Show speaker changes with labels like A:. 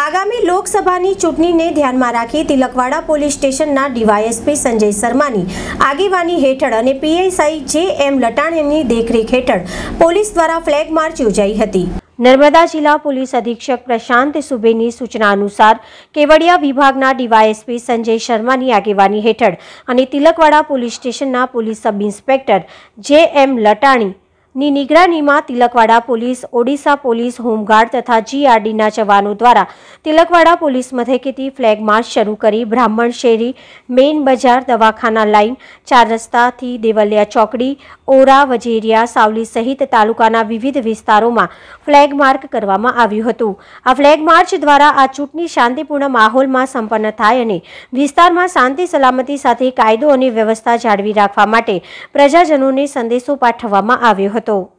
A: આગામી લોકસભાની ચૂંટણીને ધ્યાનમાં રાખી તિલકવાડા પોલીસ સ્ટેશનના ડીવાયએસપી સંજય શર્માની આગેવાની હેઠળ અને પીએસઆઈ જે એમ લટાણીની દેખરેખ હેઠળ પોલીસ દ્વારા ફ્લેગ માર્ચ યોજાઈ હતી નર્મદા જિલ્લા પોલીસ અધિક્ષક પ્રશાંત સુબેની સૂચના અનુસાર કેવડિયા વિભાગના ડીવાયએસપી સંજય શર્માની આગેવાની હેઠળ અને તિલકવાડા પોલીસ સ્ટેશનના police sub inspector J M Latani ની નિગરાનીમાં Tilakwada police Odisha police home guard તથા જીઆરડીના જવાનો દ્વારા તિલકવાડા પોલીસ મથકેથી ફ્લેગ માર્ચ શરૂ કરી બ્રાહ્મણ શેરી મેઇન બજાર દવાખાના લાઇન ચાર રસ્તાથી દેવલિયા ચોકડી ઓરા વજેરિયા સાવલી સહિત તાલુકાના વિવિધ વિસ્તારોમાં ફ્લેગ માર્ક કરવામાં આવ્યું હતું આ ફ્લેગ માર્ચ દ્વારા આ ચૂંટણી શાંતિપૂર્ણ માહોલમાં સંપન્ન થાય અને વિસ્તારમાં શાંતિ સલામતી સાથે કાયદો અને વ્યવસ્થા જાળવી રાખવા માટે પ્રજાજનોને સંદેશો પાઠવવામાં આવ્યો હતો хотел